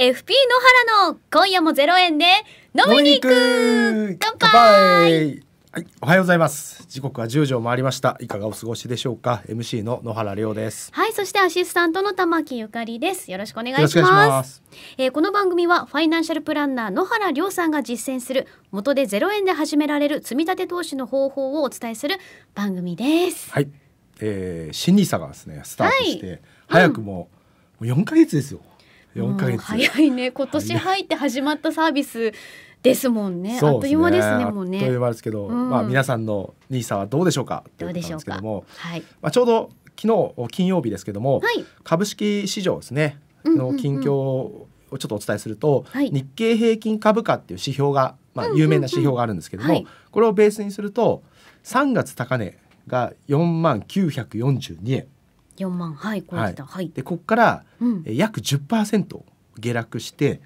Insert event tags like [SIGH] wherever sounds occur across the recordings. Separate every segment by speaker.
Speaker 1: FP 野原の今夜もゼロ円で飲みに行
Speaker 2: く乾杯はい、おはようございます時刻は10時を回りましたいかがお過ごしでしょうか MC の野原亮です
Speaker 1: はいそしてアシスタントの玉木ゆかりですよろしくお願いしますえー、この番組はファイナンシャルプランナー野原亮さんが実践する元でゼロ円で始められる積立投資の方法をお伝えする番組です
Speaker 2: はい、えー、新ニーサがですねスタートして、はい、早くも、もう4ヶ月ですよ四ヶ月早
Speaker 1: いね今年入って始まったサービスですもんね、ね、あっという間ですねもうねあっという
Speaker 2: 間ですけど、うん、まあ皆さんのニーサはどうでしょうかどうでしょうかはい、まあちょうど昨日金曜日ですけども、はい、株式市場ですねの近況をちょっとお伝えすると、日経平均株価っていう指標が、まあ、有名な指標があるんですけども、うんうんうんはい、これをベースにすると3月高値が4万942円
Speaker 1: 四万はいこうした、はい、
Speaker 2: でここから、約十パーセント下落して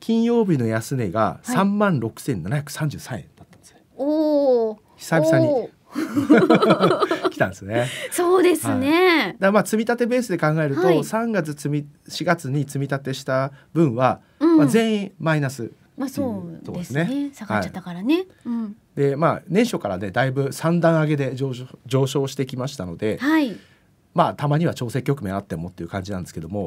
Speaker 2: 金曜日の安値が三万六千七百三十三円だったんですよ。
Speaker 1: お
Speaker 2: 久々に [LAUGHS] 来たんですね。
Speaker 1: そうですね。はい、
Speaker 2: だまあ積立ベースで考えると、はい、月積み四月に積み立てした分は、うん、まあ全員マイナス。
Speaker 1: まあそうですね。すね下がっちゃったからね。はいうん、
Speaker 2: でまあ年初からねだいぶ三段上げで上昇上昇してきましたので、はい、まあたまには調整局面あってもっていう感じなんですけども、う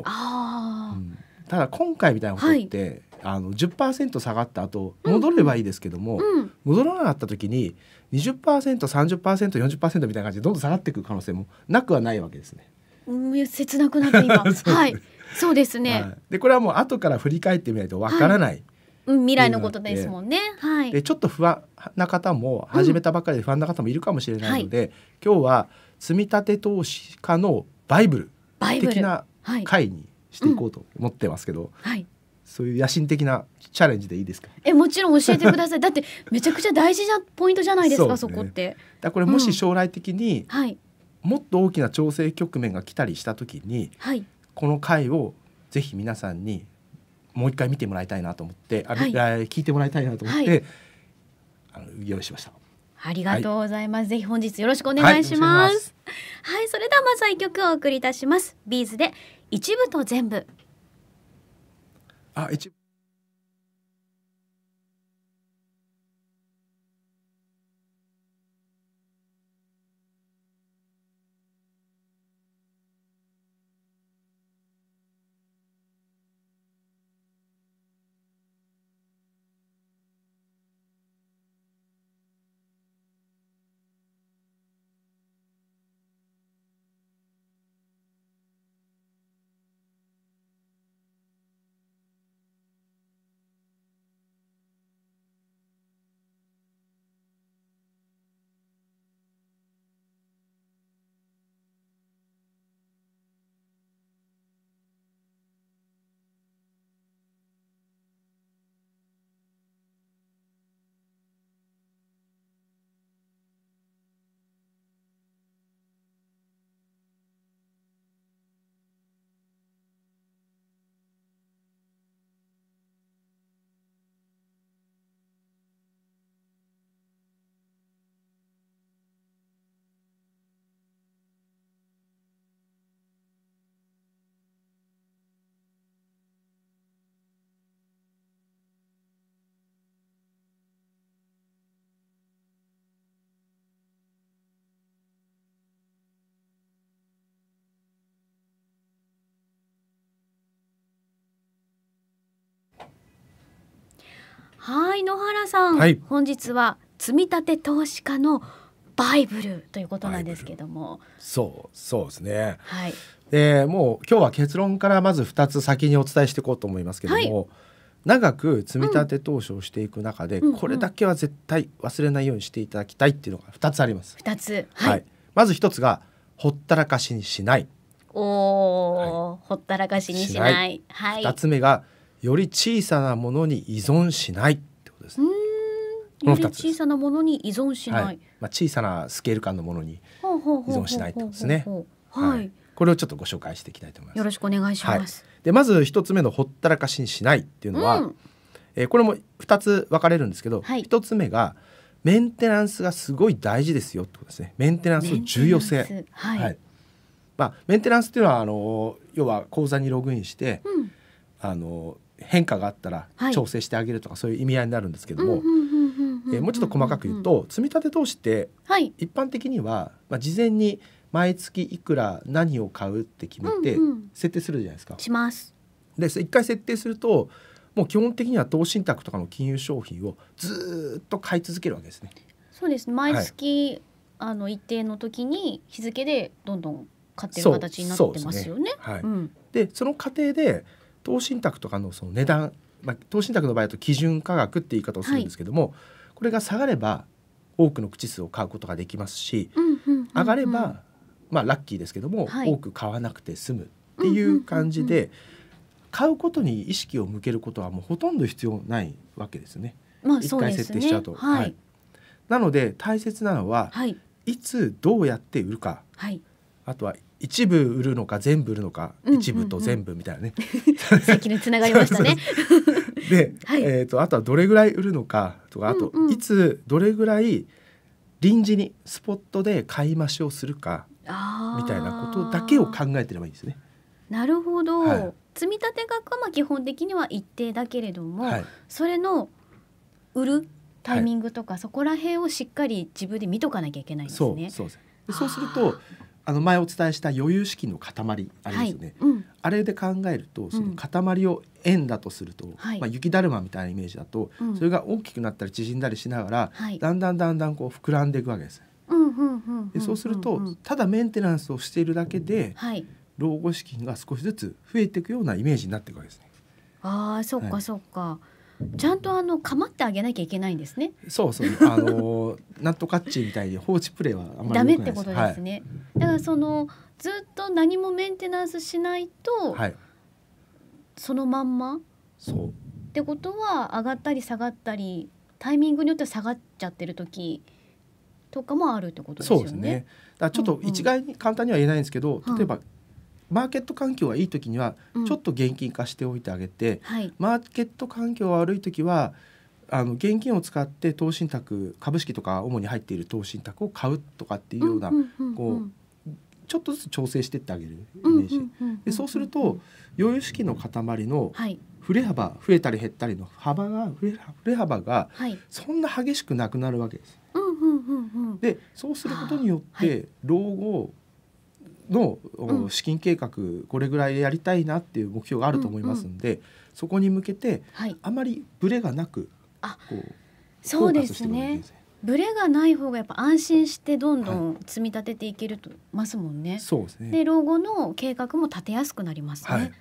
Speaker 2: ん、ただ今回みたいなことって、はい、あの10%下がった後戻ればいいですけども、うんうん、戻らなかった時に 20%30%40% みたいな感じでどんどん下がっていく可能性もなくはないわけですね。
Speaker 1: うん切なくなって今 [LAUGHS] はい、そうですね、はい、
Speaker 2: でこれはもう後から振り返ってみないとわからない、はい
Speaker 1: うん、未来のことですもんね。はい、で
Speaker 2: ちょっと不安な方も始めたばかりで不安な方もいるかもしれないので、はい、今日は積立投資家のバイブル的な会にしていこうと思ってますけど、はい、うんはい、そういう野心的なチャレンジでいいですか
Speaker 1: えもちろん教えてください [LAUGHS] だってめちゃくちゃ大事なポイントじゃないですかそ、ね,、こって。だこれもし
Speaker 2: 将来的に、うん、はい、もっと大きな調整局面が来たりした時に、はい、この回をぜひ皆さんにもう一回見てもらいたいなと思って、あはい、聞いてもらいたいなと思って、はい、あの用意しました。
Speaker 1: ありがとうございます、はい、ぜひ本日よろしくお願いします。はい、はい、それではまずは一曲をお送りいたします。ビーズで一部と全部。あ、一部。はい野原さん、はい、本日は積立投資家のバイブルということなんですけども
Speaker 2: そうそうですね、はい、でもう今日は結論からまず2つ先にお伝えしていこうと思いますけども、はい、長く積み立て投資をしていく中で、うん、これだけは絶対忘れないようにしていただきたいっていうのが2つあります。
Speaker 1: 2つ、はい、
Speaker 2: はい、まず1つがほったらかしにしない
Speaker 1: お、はい、ほったらかしにしない。しはい、2つ
Speaker 2: 目がより小さなものに依存しないってことですね。この小
Speaker 1: さなものに依存しない、はい、
Speaker 2: まあ、小さなスケール感のものに
Speaker 1: 依存しないってことですね。はい、
Speaker 2: これをちょっとご紹介していきたいと思います。
Speaker 1: よろしくお願いします。
Speaker 2: はい、でまず一つ目のほったらかしにしないっていうのは、うん、えー、これも二つ分かれるんですけど、一、つ目がメンテナンスがすごい大事ですよってことですね。メンテナンスの重要性。はいまあ、メンテナンスっていうのはあの要は口座にログインして、うん、あの変化があったら調整してあげるとか、そういう意味合いになるんですけども、えもうちょっと細かく言うと、積み立て投資って一般的には、まあ、事前に毎月いくら何を買うって決めて設定するじゃないですか。します。で一回設定するともう基本的には投資信託とかの金融商品をずっと買い続けるわけですね。
Speaker 1: そうです毎月、はい、あの一定の時に日付でどんどん買ってる形になってますよね。
Speaker 2: でその過程で投資信託とかのその値段、まあ、投資信託の場合だと基準価格って言い方をするんですけども、はい、これが下がれば多くの口数を買うことができますし、上がれば、まあ、ラッキーですけども、はい、多く買わなくて済むっていう感じで、買うことに意識を向けることはもうほとんど必要ないわけですね。まあ、1回設定しちゃうと、はい、はい、なので大切なのは、はい、いつどうやって売るか、はい、あとは一部売るのか全部売るのか、一部と全部みたいなね。
Speaker 1: さ [LAUGHS] っがりましたね。
Speaker 2: で、[LAUGHS] はい、えっ、とあとはどれぐらい売るのかとかあと、いつどれぐらい臨時にスポットで買い増しをするか
Speaker 1: みたいなことだけを
Speaker 2: 考えてればいいんですね。
Speaker 1: なるほど、はい、積立額は基本的には一定だけれども、はい、それの売るタイミングとか、そこら辺をしっかり自分で見とかなきゃいけないん
Speaker 2: ですね。そうそうそうするとあの前お伝えした余裕資金の塊あれですよね、はいうん、あれで考えるとその塊を円だとすると、うん、まあ、雪だるまみたいなイメージだと、うん、それが大きくなったり縮んだりしながら、はい、だんだんだんだんこう膨らんでいくわけです。でそうするとただメンテナンスをしているだけで、はい、老後資金が少しずつ増えていくようなイメージになっていくわけですね。
Speaker 1: あそっかそっか、ちゃんとあの構ってあげなきゃいけないんですね。
Speaker 2: そうそう、あの [LAUGHS] なんとかっちみたいに放置プレイはあんまりダメってことですね。
Speaker 1: はいだからそのずっと何もメンテナンスしないと、はい、そのまんまそうってことは上がったり下がったりタイミングによって下がっちゃってる時とかもあるってことですよね。そうですね
Speaker 2: だちょっと一概に簡単には言えないんですけど、うんうん、例えばマーケット環境がいい時にはちょっと現金化しておいてあげて、うんはい、マーケット環境が悪い時はあの現金を使って投資信託株式とか主に入っている投資信託を買うとかっていうような、こうちょっとずつ調整してってあげるイメージ、でそうすると揚油式の塊の振れ幅、増えたり減ったりの幅が振れ幅がそんな激しくなくなるわけです。でそうすることによって老後の、はい、資金計画これぐらいやりたいなっていう目標があると思いますんで、そこに向けて、はい、あまりブレがなくこう
Speaker 1: そうですね。ブレがない方がやっぱ安心してどんどん積み立てていけると、ますもんね。
Speaker 2: そうですね。で老
Speaker 1: 後の計画も立てやすくなりますね。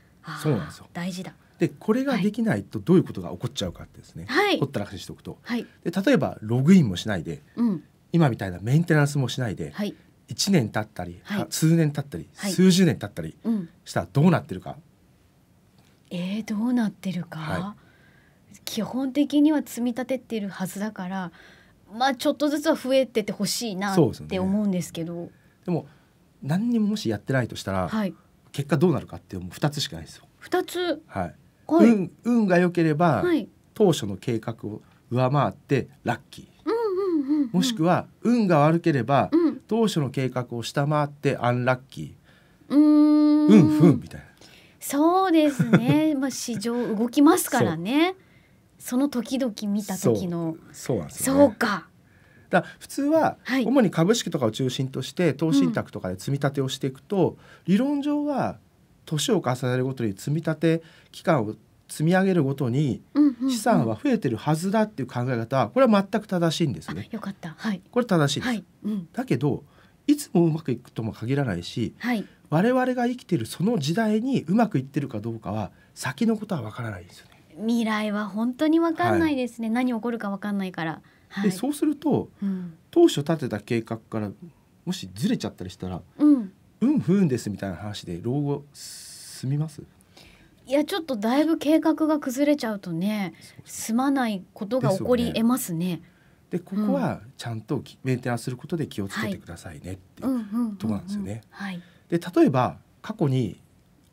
Speaker 1: そうなんですよ。大事だ。
Speaker 2: でこれができないとどういうことが起こっちゃうかってですね、はい、ほったらかししておくと、はい、で例えばログインもしないで、うん、今みたいなメンテナンスもしないで、はい、一年経ったり、はい、数年経ったり、はい、数十年経ったりうん。したらどうなってるか。う
Speaker 1: えー、どうなってるか、はい、基本的には積み立ててるはずだからまあちょっとずつは増えててほしいなって思うんですけど。でね、
Speaker 2: でも何にももしやってないとしたら、はい、結果どうなるかってもう2つしかないですよ。2つ、はい、はい、運運が良ければ、はい、当初の計画を上回ってラッキー。もしくは運が悪ければ、うん、当初の計画を下回ってアンラッキ
Speaker 1: ーうんうんみたいなそうですね [LAUGHS] まあ市場動きますからねその時々見た時の
Speaker 2: そうなんね、そうかだ普通は主に株式とかを中心として投資信託とかで積み立てをしていくと、理論上は年を重ねるごとに積み立て期間を積み上げるごとに資産は増えてるはずだっていう考え方はこれは全く正しいんですね。よかった、はい、これ正しいです、はいうん、だけどいつもうまくいくとも限らないし、はい、我々が生きてるその時代にうまくいってるかどうかは先のことはわからないんですよね。
Speaker 1: 未来は本当に分かんないですね、はい、何起こるか分かんないから。
Speaker 2: はい、でそうすると、うん、当初立てた計画からもしずれちゃったりしたら「うん、うん不運です」みたいな話で老後済みます
Speaker 1: いやちょっとだいぶ計画が崩れちゃうとね済まないことが起こりえますね。で、ここは
Speaker 2: ちゃんと、メンテナンスすることで気をつけてくださいねっていうとこなんですよね。で例えば過去に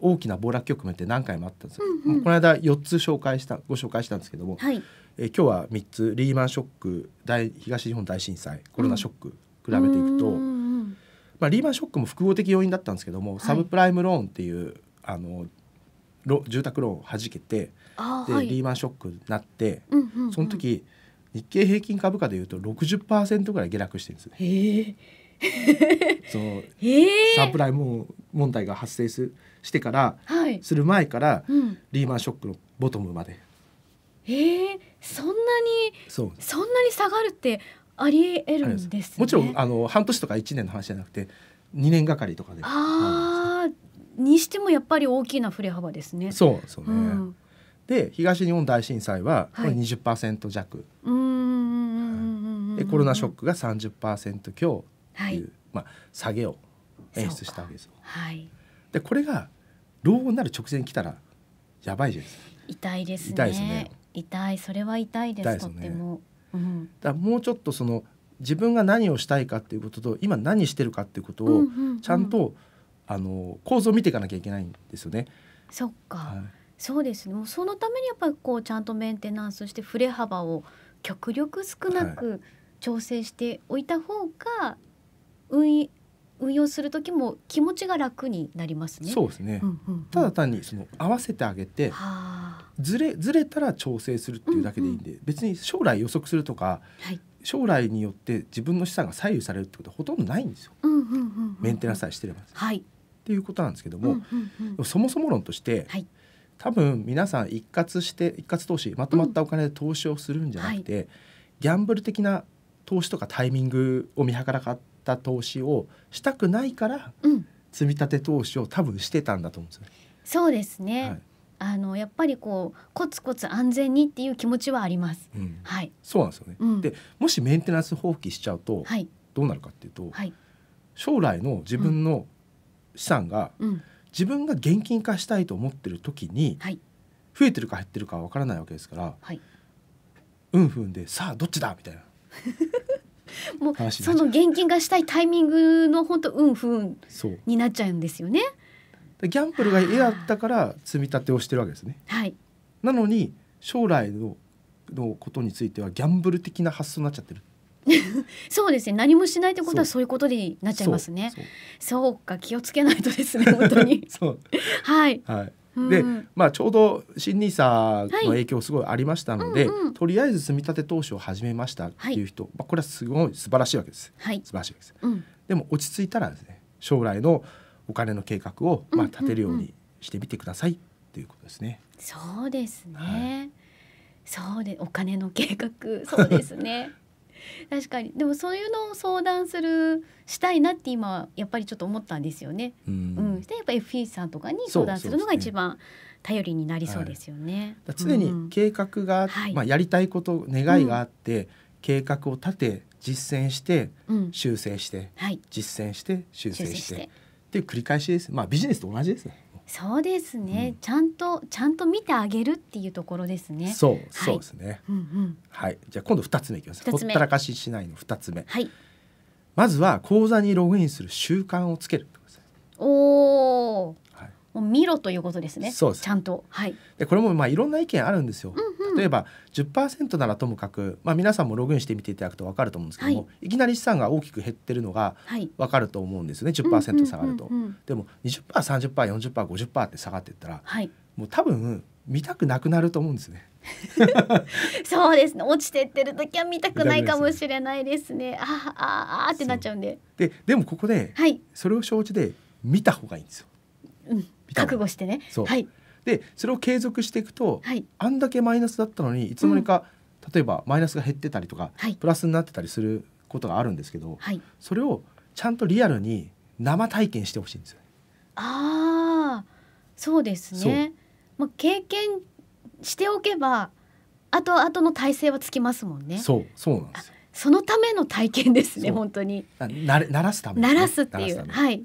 Speaker 2: 大きな暴落局面って何回もあったんですよ、うんうん、この間四つ紹介したご紹介したんですけども、はい、え今日は三つリーマンショック大東日本大震災コロナショック、比べていくと、まあ、リーマンショックも複合的要因だったんですけども、サブプライムローンっていうあの住宅ローンをはじけてで、
Speaker 1: はい、リー
Speaker 2: マンショックになって、その時日経平均株価でいうと60%ぐらい下落してるんですね。その [LAUGHS] サブプライム問題が発生するしてから、はい、する前から、うん、リーマンショックのボトムまで。
Speaker 1: えー、そんなにそそんなに下がるってありえるんです、ね、もちろんあ
Speaker 2: の半年とか1年の話じゃなくて2年がかりとかで。
Speaker 1: ああにしてもやっぱり大きな振れ幅ですね。そうそうね、うん、
Speaker 2: で東日本大震災はこれ20%弱。はい、
Speaker 1: うんでコロナショッ
Speaker 2: クが30%強という、はい、まあ、下げを演出したわけですよ。はいでこれが老後になる直前に来たらやばいです
Speaker 1: 痛いですね痛いですね痛いそれは痛いですとっても、うん、
Speaker 2: だもうちょっとその自分が何をしたいかっていうことと今何してるかっていうことをちゃんと、うんうんうん、あの構造を見ていかなきゃいけないんですよね。そっか、はい、そ
Speaker 1: うですねそのためにやっぱりこうちゃんとメンテナンスして振れ幅を極力少なく調整しておいた方が、はい、運運用する時も気持ちが楽になりますね。そうですね。うん
Speaker 2: うんうん、ただ単にその合わせてあげて、ずれずれたら調整するっていうだけでいいんで、うんうん、別に将来予測するとか、はい、将来によって自分の資産が左右されるってことはほとんどないんですよ。うんうんうんうん、メンテナンスさえしてれば。はい。っていうことなんですけども、うんうんうん、そもそも論として、はい、多分皆さん一括して一括投資まとまったお金で投資をするんじゃなくて、うんはい、ギャンブル的な投資とかタイミングを見計らかった投資をしたくないから、うん、積立投資を多分してたんだと思うんですよね。
Speaker 1: そうですね、はいあのやっぱりこうコツコツ安全にっていう気持ちはあります。うん、はい。そ
Speaker 2: うなんですよね。うん、で、もしメンテナンス放棄しちゃうと、はい、どうなるかっていうと、はい、将来の自分の資産が、うん、自分が現金化したいと思ってる時に、はい、増えてるか減ってるかわからないわけですから、はい、うんふんでさあどっちだみたいな [LAUGHS] もうその現
Speaker 1: 金がしたいタイミングの本当運不運になっちゃうんですよね。
Speaker 2: ギャンブルが嫌だったから積み立てをしてるわけですね。はい、なのに将来ののことについてはギャンブル的な発想になっちゃってる。[LAUGHS]
Speaker 1: そうですね何もしないってことはそういうことになっちゃいますねそうか気をつけないとですね本当に [LAUGHS] はい、
Speaker 2: はい、で、まあ、ちょうど新ニーサ a の影響すごいありましたので、はいうんうん、とりあえず積み立て投資を始めましたっていう人、はい、まあ、これはすごい素晴らしいわけです、はい、素晴らしいです、うん、でも落ち着いたらですね将来のお金の計画をまあ立てるようにしてみてくださいっていうことですね。
Speaker 1: うんうんうん、そうですね、はい、そうでお金の計画そうですね [LAUGHS] 確かにでもそういうのを相談するしたいなって今やっぱりちょっと思ったんですよね。うん、うん、でやっぱ FE さんとかに相談するのが一番頼りになりそうですよね。
Speaker 2: はい、常に計画が、うん、まあ、やりたいこと願いがあって、はい、計画を立て実践して、うん、修正して、はい、実践して修正してっていう繰り返しです。まあビジネスと同じですね。
Speaker 1: そうですね、うん、ちゃんとちゃんと見てあげるっていうところですねそう、はい、そうですね、うんうん、
Speaker 2: はいじゃあ今度二つ目いきますほったらかししないの二つ目、はい、まずは講座にログインする習慣をつける
Speaker 1: おお、はい、もう見ろということですねそうですちゃんとはい
Speaker 2: でこれもまあいろんな意見あるんですよ、うん例えば10%ならともかく、まあ、皆さんもログインしてみていただくと分かると思うんですけども、はい、いきなり資産が大きく減ってるのが分かると思うんですよね、10%下がると。でも 20%30%40%50% って下がっていったら、はい、もう多分見たくなくなると思うんですね。
Speaker 1: [LAUGHS] そうですね落ちてってる時は見たくないかもしれないですね。あああってなっちゃうんで。
Speaker 2: ででもここで、はい、それを承知で見た方がいいんですよ。うん、覚悟してね。はい、でそれを継続していくと、はい、あんだけマイナスだったのにいつの間にか、うん、例えばマイナスが減ってたりとか、はい、プラスになってたりすることがあるんですけど、はい、それをちゃんとリアルに生体験してほしいんですよ、ね。
Speaker 1: あそうですねまあ、経験しておけば後々の体制はつきますもんね。そうそうなんですよそのための体験ですね本当に
Speaker 2: ならすため、ね、らすっていうはい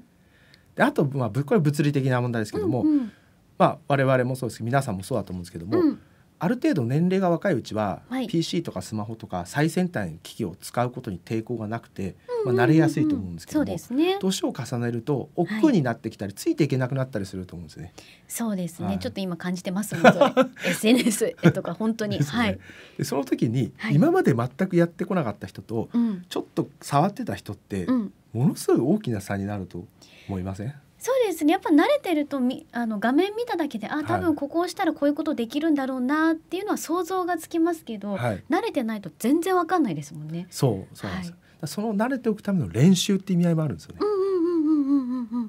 Speaker 2: であと、まあ、これ物理的な問題ですけども、うんうんまあ、我々もそうですけど皆さんもそうだと思うんですけども、うん、ある程度年齢が若いうちは、はい、PC とかスマホとか最先端機器を使うことに抵抗がなくて、まあ、慣れやすいと思うんですけども、うんね、年を重ねると億劫になってきたり、はい、ついていけなくなったりすると思うんですね。
Speaker 1: そうですね、はい、ちょっと今感じてますので SNS とか本当に、ね、はい、
Speaker 2: でその時に、今まで全くやってこなかった人と、ちょっと触ってた人って、うん、ものすごい大きな差になると思いません
Speaker 1: そうですねやっぱ慣れてるとみあの画面見ただけであ多分ここをしたらこういうことできるんだろうなっていうのは想像がつきますけど、はい、慣れてないと全然わかんないですもんね。
Speaker 2: そうそうなんです、はい、その慣れておくための練習って意味合いもあるんですよね。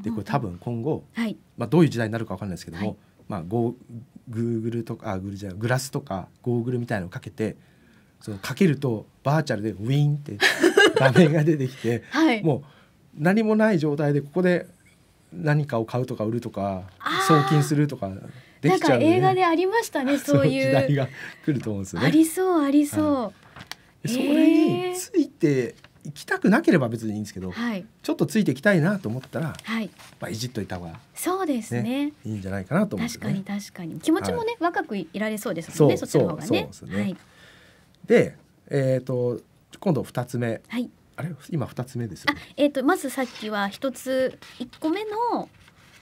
Speaker 2: でこれ多分今後、はい、まあ、どういう時代になるかわかんないですけども、はい、まあ、ゴーグルとかあグルじゃグラスとかゴーグルみたいのをかけてそのかけるとバーチャルでウィーンって画面が出てきて、[LAUGHS] はい、もう何もない状態でここで何かを買うとか売るとか送金するとかできちゃう、ね、映画
Speaker 1: でありましたね [LAUGHS] そういう時代
Speaker 2: が来ると思うんですよねあり
Speaker 1: そうありそう、は
Speaker 2: い、それについて行きたくなければ別にいいんですけど、ちょっとついていきたいなと思ったら、はい、まあいじっといた方が、ね、
Speaker 1: そうですね
Speaker 2: いいんじゃないかなと思って、ね、確
Speaker 1: かに確かに気持ちもね、はい、若くいられそうですもんねそっちの方がね。でね、はい、
Speaker 2: で、えーと、と今度2つ目、はい、あれ今二つ目ですよ、ね、
Speaker 1: えっ、ー、とまずさっきは一つ一個目の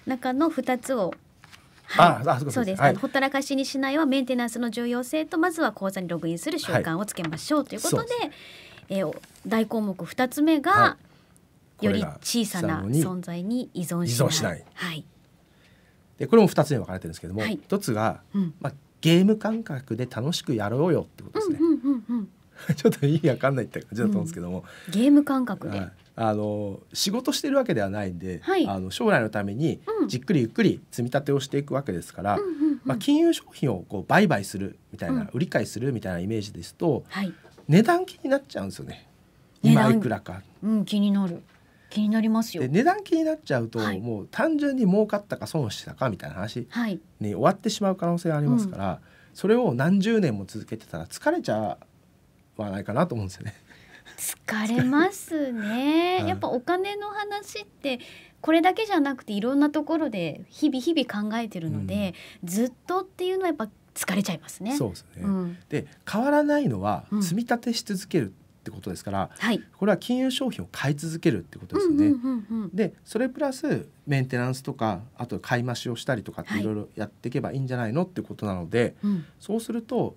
Speaker 1: 中の二つを
Speaker 2: はい、ああそうです、はい、ほっ
Speaker 1: たらかしにしないはメンテナンスの重要性とまずは口座にログインする習慣をつけましょう、ということでえー、大項目2つ目が、はい、より小さな存在に依存しない。はい、
Speaker 2: でこれも2つに分かれてるんですけども、はい、1つが、うん、まあ、ゲーム感覚で楽しくやろうよってこ
Speaker 1: とですね。うんうんうんうん、
Speaker 2: [LAUGHS] ちょっと意味わかんないって感じだと思うんですけども、う
Speaker 1: ん、ゲーム感覚
Speaker 2: で、はい、あの仕事してるわけではないんで、はい、あの将来のためにじっくりゆっくり積み立てをしていくわけですから、うんうんうんまあ、金融商品をこう売買するみたいな、うん、売り買いするみたいなイメージですと、はい、値段気になっちゃうんですよね今いくらか。
Speaker 1: うん、気になる気になりますよ
Speaker 2: 値段気になっちゃうと、もう単純に儲かったか損したかみたいな話に終わってしまう可能性がありますから、それを何十年も続けてたら疲れちゃうはないかなと思うんですよね。
Speaker 1: 疲れますね、う [LAUGHS] ん、やっぱお金の話ってこれだけじゃなくていろんなところで日々日々考えてるので、うん、ずっとっていうのはやっぱ疲れちゃいますね。そうですね、うん、
Speaker 2: で変わらないのは積み立てし続けるってことですから、はい、これは金融商品を買い続けるってことですよね。うんうんうんうん、でそれプラスメンテナンスとかあと買い増しをしたりとかっていろいろやっていけばいいんじゃないのってことなので、はい、そうすると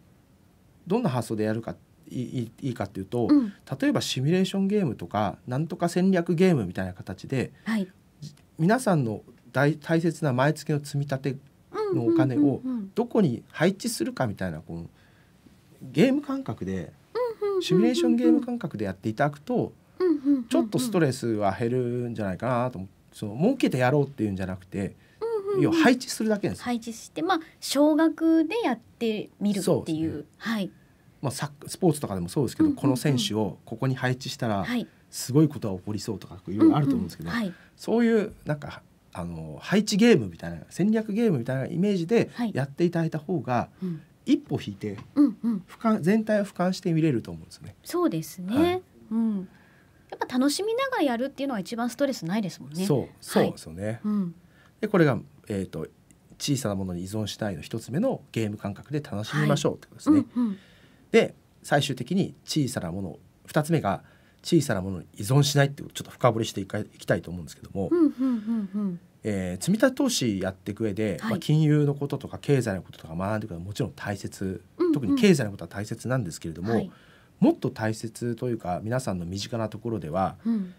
Speaker 2: どんな発想でやるかっていいいいかっていうと、うん、例えばシミュレーションゲームとかなんとか戦略ゲームみたいな形で、はい、皆さんの大大切な毎月の積み立てのお金をどこに配置するかみたいなこのゲーム感覚で
Speaker 1: シミュレーションゲーム感
Speaker 2: 覚でやっていただくとちょっとストレスは減るんじゃないかなと思ってその儲けてやろうっていうんじゃなくて。要配置するだけです。
Speaker 1: 配置して、まあ、少額でやってみるっていう。うはい。
Speaker 2: まあ、サスポーツとかでもそうですけど、うんうんうん、この選手をここに配置したら、すごいことが起こりそうとかいろいろあると思うんですけど、うんうんはい、そういうなんかあの配置ゲームみたいな戦略ゲームみたいなイメージでやっていただいた方が、はいうん、一歩引いて、うんうん、俯瞰全体を俯瞰して見れると思うんですね。
Speaker 1: そうですね、はい、うんやっぱ楽しみながらやるっていうのは一番ストレスないですもんね。そう、そうです
Speaker 2: よね。はいうん、でこれがえっ、ー、と小さなものに依存したいの一つ目のゲーム感覚で楽しみましょうってことですね。うんうんで最終的に小さなもの2つ目が小さなものに依存しないっていうちょっと深掘りしていきたいと思うんですけども、積
Speaker 1: み立て
Speaker 2: え積立投資やっていく上で、はい、まあ、金融のこととか経済のこととか学んでいくのはもちろん大切、特に経済のことは大切なんですけれども、もっと大切というか皆さんの身近なところでは、うん、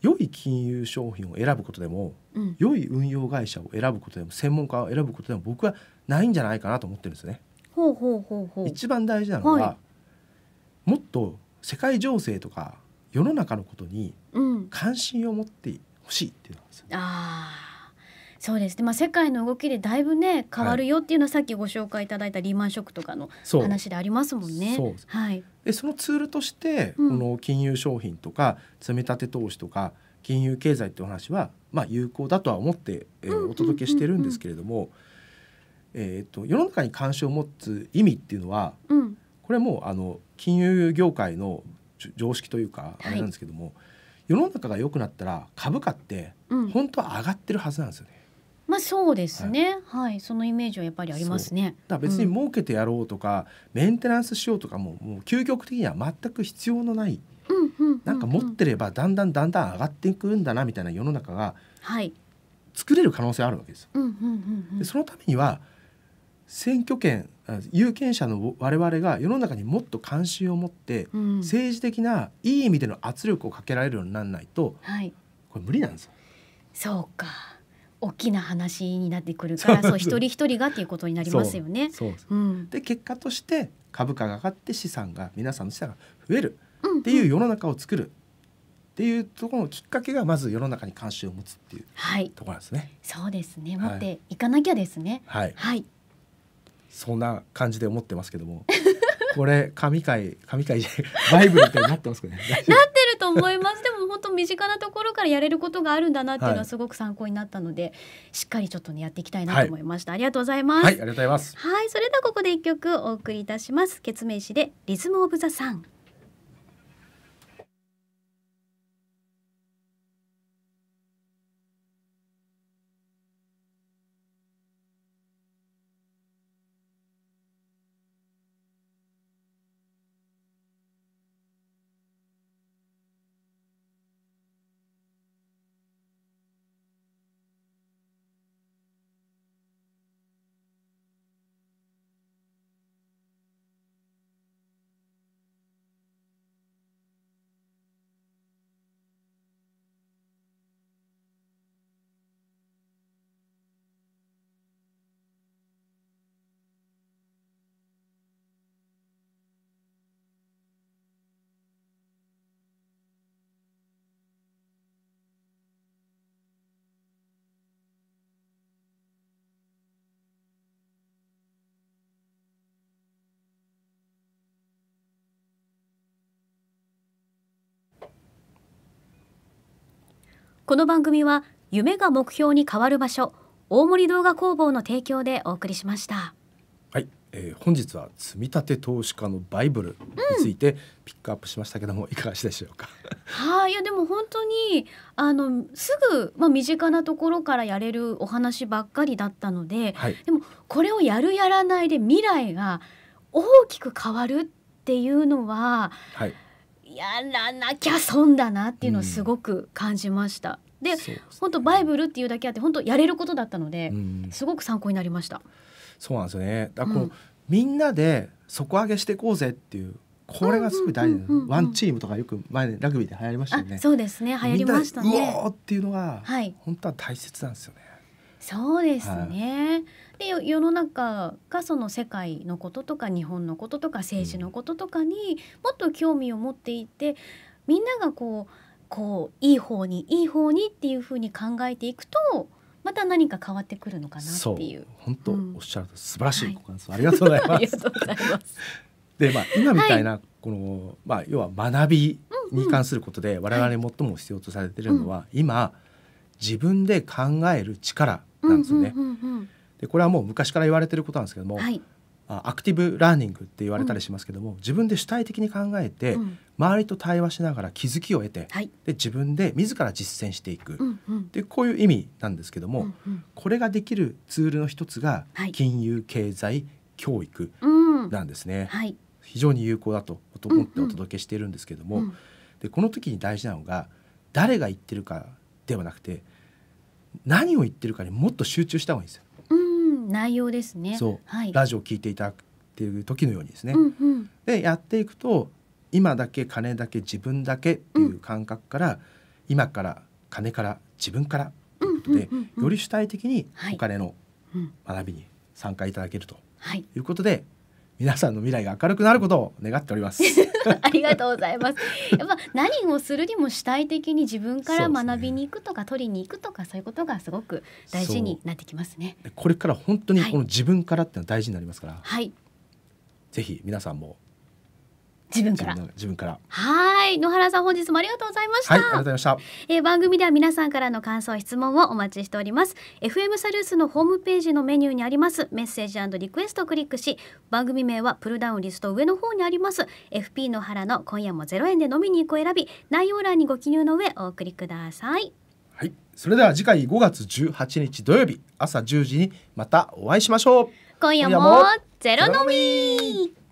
Speaker 2: 良い金融商品を選ぶことでも、うん、良い運用会社を選ぶことでも専門家を選ぶことでも僕はないんじゃないかなと思ってるんですね。ほうほうほうほう一番大事なのは、はい、もっと世界情勢とか世の中のことに関心を持ってほしいっていうのですね、うん、あ
Speaker 1: そうですね、まあ、世界の動きでだいぶね変わるよっていうのは、さっきご紹介いただいたリーマンショックとかの話でありますもんね。はい、
Speaker 2: でそのツールとして、この金融商品とか積立投資とか金融経済っていう話は、まあ、有効だとは思って、えー、お届けしてるんですけれども。うんうんうんうんえーと、世の中に関心を持つ意味っていうのは、うん、これはもうあの金融業界の常識というかあれなんですけども、はい、世の中が良くなったら株価って本当は上がってるはずなんですよね。
Speaker 1: うん、まあそうですね、はい、はい、そのイメージはやっぱりありますね。だ別に
Speaker 2: 儲けてやろうとか、うん、メンテナンスしようとかももう究極的には全く必要のない、うん、なんか持ってればだんだんだんだん上がっていくんだなみたいな世の中が作れる可能性あるわけですよ。そのためには選挙権有権者の我々が世の中にもっと関心を持って、政治的ないい意味での圧力をかけられるようにならないと、はい、これ無理なんですよ。そうか
Speaker 1: 大きな話になってくるからそう一人一人がっていうことになりますよね。うん、で
Speaker 2: 結果として株価が上がって資産が皆さんの資産が増えるっていう世の中を作る。うんうんっていうところのきっかけがまず世の中に関心を持つっていう、はい、ところなんですね。
Speaker 1: そうですね。持っていかなきゃですね。
Speaker 2: はい、はいそんな感じで思ってますけども [LAUGHS] これ神回神回でゃ [LAUGHS] バイブルいになってますかね [LAUGHS] なって
Speaker 1: ると思いますでも本当身近なところからやれることがあるんだなっていうのはすごく参考になったので、はい、しっかりちょっとねやっていきたいなと思いました、はい、ありがとうございますはいありがとうございますはいそれではここで一曲お送りいたします決命詞でリズムオブザさん。この番組は夢が目標に変わる場所大森動画工房の提供でお送りしました
Speaker 2: はい、えー、本日は積立投資家のバイブルについてピックアップしましたけども、うん、いかがでしょうか
Speaker 1: [LAUGHS] はいいやでも本当にあのすぐまあ身近なところからやれるお話ばっかりだったので、はい、でもこれをやるやらないで未来が大きく変わるっていうのは、はいやらなきゃ損だなっていうのをすごく感じました。うん、で本当、バイブルっていうだけあって本当やれることだったので、うん、すごく参考になりました。
Speaker 2: そうなんですよねだこう、うん、みんなで底上げしていこうぜっていうこれがすごい大事、うワンチームとかよく前ラグビーで流行りましたよね。そうですね流行りましたね。うおっていうのが、はい、本当は大切なんですよね。
Speaker 1: そうですね。はいで世の中がその世界のこととか日本のこととか政治のこととかにもっと興味を持っていってみんながこうこういい方にいい方にっていうふうに考えていくとまた何か変わってくるのかなっていう
Speaker 2: 本当、うん、おっしゃる素晴らしいご感想、はい、ありがとうございます。
Speaker 1: [LAUGHS] ま
Speaker 2: すでまあ今みたいな、はい、このまあ要は学びに関することで、うんうん、我々最も必要とされているのは、はい、今自分で考える力なんですよね。うんうんうんうんでこれはもう昔から言われてることなんですけども、はい、アクティブラーニングって言われたりしますけども、うん、自分で主体的に考えて、うん、周りと対話しながら気づきを得て、はい、で自分で自ら実践していく、うんうん、でこういう意味なんですけども、うんうん、これができるツールの一つが、金融経済教育なんですね、非常に有効だと思ってお届けしているんですけども、うんうん、でこの時に大事なのが誰が言ってるかではなくて何を言ってるかにもっと集中した方がいいんですよ。
Speaker 1: 内容ですねそう、はい、ラジ
Speaker 2: オを聞いていただくっていう時のようにですね、うんうん、でやっていくと今だけ金だけ自分だけっていう感覚から、うん、今から金から自分からということで、より主体的にお金の学びに参加いただけるということで、はい皆さんの未来が明るくなることを願っております
Speaker 1: [LAUGHS] ありがとうございますやっぱ何をするにも主体的に自分から学びに行くとか、ね、取りに行くとかそういうことがすごく大事になってきますね
Speaker 2: これから本当にこの自分からってのは大事になりますから、はい、ぜひ皆さんも自分から自分から
Speaker 1: はい野原さん本日もありがとうございました、はい、ありがとうございました、えー、番組では皆さんからの感想質問をお待ちしております FM サルースのホームページのメニューにありますメッセージリクエストをクリックし番組名はプルダウンリスト上の方にあります FP 野原の今夜もゼロ円で飲みに行く選び内容欄にご記入の上お送りください
Speaker 2: はいそれでは次回5月18日土曜日朝10時にまたお会いしましょう
Speaker 1: 今夜もゼロ飲み